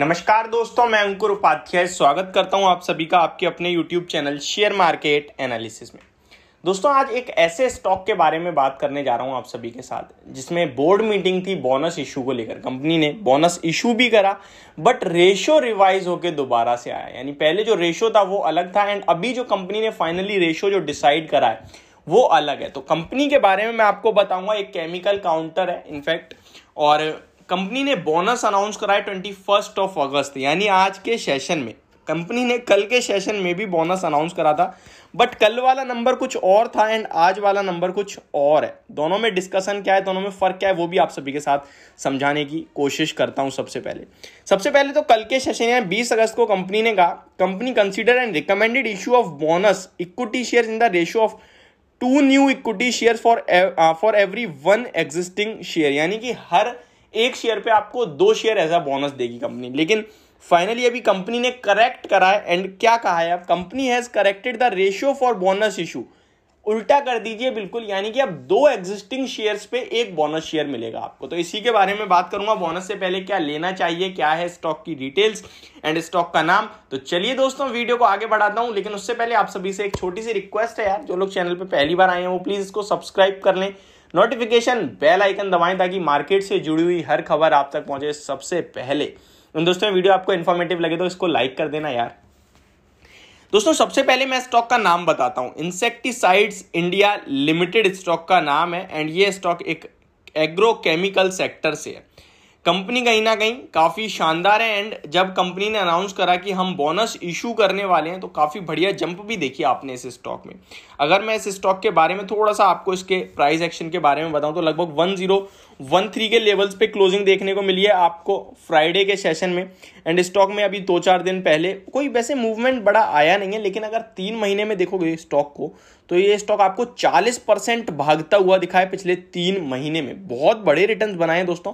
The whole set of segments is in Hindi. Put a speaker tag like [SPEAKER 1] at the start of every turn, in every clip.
[SPEAKER 1] नमस्कार दोस्तों मैं अंकुर उपाध्याय स्वागत करता हूं आप सभी का आपके अपने YouTube channel share market analysis में दोस्तों आज एक ऐसे स्टॉक के बारे में बात करने जा रहा हूं आप सभी के साथ जिसमें बोर्ड मीटिंग थी बोनस इशू को लेकर कंपनी ने बोनस इशू भी करा बट रेशो रिवाइज होकर दोबारा से आया यानी पहले जो रेशो था वो अलग था एंड अभी जो कंपनी ने फाइनली रेशो जो डिसाइड करा है वो अलग है तो कंपनी के बारे में मैं आपको बताऊंगा एक केमिकल काउंटर है इनफैक्ट और कंपनी ने बोनस अनाउंस कराया ट्वेंटी फर्स्ट ऑफ अगस्त यानी आज के सेशन में कंपनी ने कल के सेशन में भी बोनस अनाउंस करा था बट कल वाला नंबर कुछ और था एंड आज वाला नंबर कुछ और है दोनों में डिस्कशन क्या है दोनों में फ़र्क क्या है वो भी आप सभी के साथ समझाने की कोशिश करता हूं सबसे पहले सबसे पहले तो कल के सेशन यानी बीस अगस्त को कंपनी ने कहा company consider and recommended issue of bonus equity share in the ratio of two new equity share for for every one existing share यानी कि हर एक शेयर पे आपको दो शेयर एज अ बोनस देगी कंपनी लेकिन फाइनली अभी कंपनी ने करेक्ट करा है एंड क्या कहा है company has corrected the ratio for bonus issue उल्टा कर दीजिए बिल्कुल यानी कि अब दो एग्जिस्टिंग शेयर्स पे एक बोनस शेयर मिलेगा आपको तो इसी के बारे में बात करूंगा बोनस से पहले क्या लेना चाहिए क्या है स्टॉक की डिटेल्स एंड स्टॉक का नाम तो चलिए दोस्तों वीडियो को आगे बढ़ाता हूं लेकिन उससे पहले आप सभी से एक छोटी सी रिक्वेस्ट है यार जो लोग चैनल पर पहली बार आए हैं वो प्लीज इसको सब्सक्राइब कर लें नोटिफिकेशन बेल आइकन दबाएं ताकि मार्केट से जुड़ी हुई हर खबर आप तक पहुंचे सबसे पहले दोस्तों वीडियो आपको इन्फॉर्मेटिव लगे तो इसको लाइक कर देना यार दोस्तों सबसे पहले मैं स्टॉक का नाम बताता हूं इंसेक्टिसाइड्स इंडिया लिमिटेड स्टॉक का नाम है एंड ये स्टॉक एक एग्रोकेमिकल सेक्टर से है कंपनी कहीं ना कहीं काफ़ी शानदार है एंड जब कंपनी ने अनाउंस करा कि हम बोनस इशू करने वाले हैं तो काफ़ी बढ़िया जंप भी देखी आपने इस स्टॉक में अगर मैं इस स्टॉक के बारे में थोड़ा सा आपको इसके प्राइस एक्शन के बारे में बताऊं तो लगभग वन जीरो वन थ्री के लेवल्स पे क्लोजिंग देखने को मिली है आपको फ्राइडे के सेशन में एंड स्टॉक में अभी दो चार दिन पहले कोई वैसे मूवमेंट बड़ा आया नहीं है लेकिन अगर तीन महीने में देखोगे स्टॉक को तो ये स्टॉक आपको 40 परसेंट भागता हुआ दिखाए पिछले तीन महीने में बहुत बड़े रिटर्न बनाए दोस्तों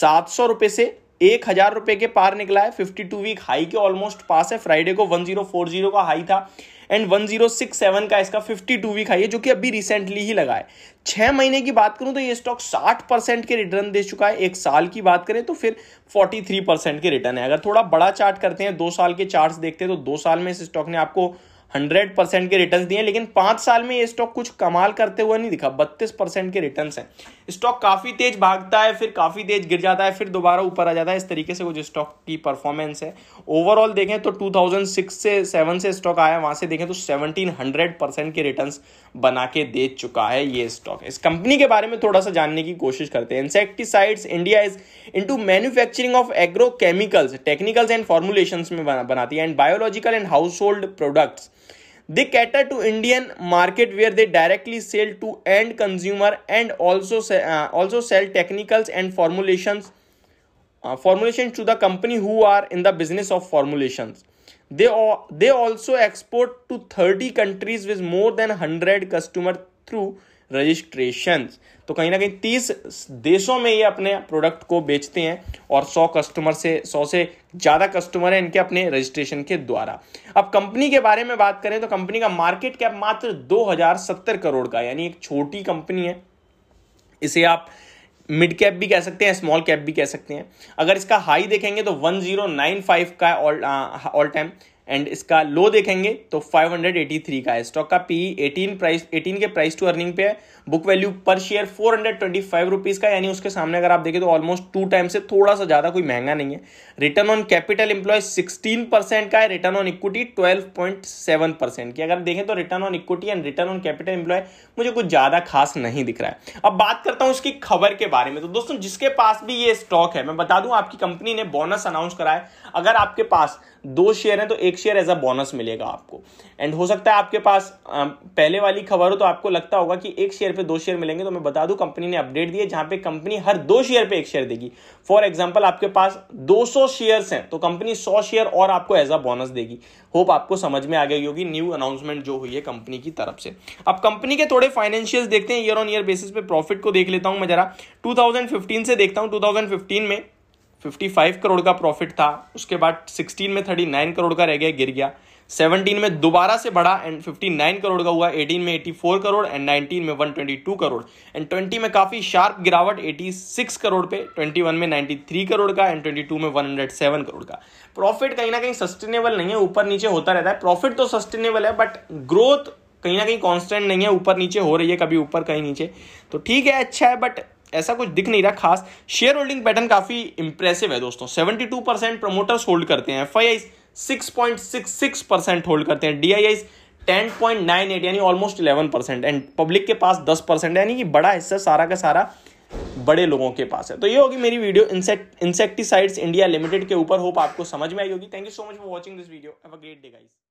[SPEAKER 1] सात सौ रुपए से एक हजार रुपए के पार निकला है फिफ्टी टू वीक हाई के ऑलमोस्ट पास है फ्राइडे को वन जीरो फोर जीरो का हाई था and one zero six seven का इसका फिफ्टी टू वीक हाई है जो कि अभी रिसेंटली ही लगा है छह महीने की बात करूं तो ये स्टॉक साठ परसेंट के रिटर्न दे चुका है एक साल की बात करें तो फिर फोर्टी थ्री परसेंट के रिटर्न है अगर थोड़ा बड़ा चार्ट करते हैं दो साल के चार्ट देखते हैं तो दो साल में इस स्टॉक ने आपको हंड्रेड परसेंट के रिटर्न दिए लेकिन पांच साल में ये स्टॉक कुछ कमाल करते हुए नहीं दिखा बत्तीस परसेंट के रिटर्न है स्टॉक काफ़ी तेज भागता है फिर काफ़ी तेज गिर जाता है फिर दोबारा ऊपर आ जाता है इस तरीके से कुछ स्टॉक की परफॉर्मेंस है ओवरऑल देखें तो 2006 से सेवन से स्टॉक आया वहां से देखें तो सेवनटीन हंड्रेड परसेंट के रिटर्न बना के दे चुका है ये स्टॉक इस कंपनी के बारे में थोड़ा सा जानने की कोशिश करते हैं insecticides India is in manufacturing of agro chemicals technicals and formulation में बनाती है and biological and household products They cater to Indian market where they directly sell to end consumer and also uh, also sell technicals and formulations uh, formulations to the company who are in the business of formulations. They they also export to 30 countries with more than 100 customer through registration तो कहीं ना कहीं तीस देशों में ये अपने प्रोडक्ट को बेचते हैं और सौ कस्टमर से सौ से ज़्यादा कस्टमर है इनके अपने रजिस्ट्रेशन के द्वारा अब कंपनी के बारे में बात करें तो कंपनी का मार्केट कैप मात्र सत्तर करोड़ का यानी एक छोटी कंपनी है इसे आप मिड कैप भी कह सकते हैं स्मॉल कैप भी कह सकते हैं अगर इसका हाई देखेंगे तो 1095 का ऑल ऑल टाइम एंड इसका लो देखेंगे तो 583 का है स्टॉक का पी 18 प्राइस 18 के प्राइस टू अर्निंग पे है book value per share four hundred का यानी उसके सामने अगर आप देखें तो ऑलमोस्ट टू टाइम से थोड़ा सा ज़्यादा कोई महंगा नहीं है return on capital employ 16 percent का है रिटर्न ऑन इक्विटी 12.7 परसेंट की अगर देखें तो return on equity and return on capital employ मुझे कुछ ज़्यादा खास नहीं दिख रहा है अब बात करता हूँ इसकी खबर के बारे में तो दोस्तों जिसके पास भी ये स्टॉक है मैं बता दूं आपकी कंपनी ने बोनस अनाउंस कराया अगर आपके पास दो शेयर हैं तो एक शेयर एज अ बोनस मिलेगा आपको एंड हो सकता है आपके पास पहले वाली खबर हो तो आपको लगता होगा कि एक शेयर पे दो शेयर मिलेंगे तो मैं बता दूं कंपनी ने अपडेट दी है जहां पे कंपनी हर दो शेयर पे एक शेयर देगी फॉर एग्जाम्पल आपके पास 200 शेयर्स हैं तो कंपनी सौ शेयर और आपको एज अ बोनस देगी होप आपको समझ में आ गई होगी न्यू अनाउंसमेंट जो हुई है कंपनी की तरफ से अब कंपनी के थोड़े फाइनेंशियल देखते हैं ईयर ऑन ईयर बेसिस पे प्रॉफिट को देख लेता हूं मैं जरा टू से देखता हूं टू में 55 करोड़ का प्रॉफिट था उसके बाद 16 में 39 करोड़ का रह गया गिर गया 17 में दोबारा से बढ़ा एंड 59 करोड़ का हुआ 18 में 84 करोड़ एंड 19 में 122 करोड़ एंड 20 में काफ़ी शार्प गिरावट 86 करोड़ पे 21 में 93 करोड़ का एंड 22 में 107 करोड़ का प्रॉफिट कहीं ना कहीं सस्टेनेबल नहीं है ऊपर नीचे होता रहता है प्रॉफिट तो सस्टेनेबल है बट ग्रोथ कहीं ना कहीं कॉन्स्टेंट नहीं है ऊपर नीचे हो रही है कभी ऊपर कहीं नीचे तो ठीक है अच्छा है बट ऐसा कुछ दिख नहीं रहा खास शेयर होल्डिंग पैटर्न काफी इंप्रेसिव है दोस्तों 72 परसेंट प्रमोटर्स होल्ड करते हैं F I I six point six six percent hold करते हैं D I I ten point nine eight यानी almost eleven percent and public के पास दस परसेंट यानी कि बड़ा हिस्सा सारा का सारा बड़े लोगों के पास है तो ये होगी मेरी video insect insecticides India limited के ऊपर होप आपको समझ में आई होगी thank you so much for watching this video have a great day guys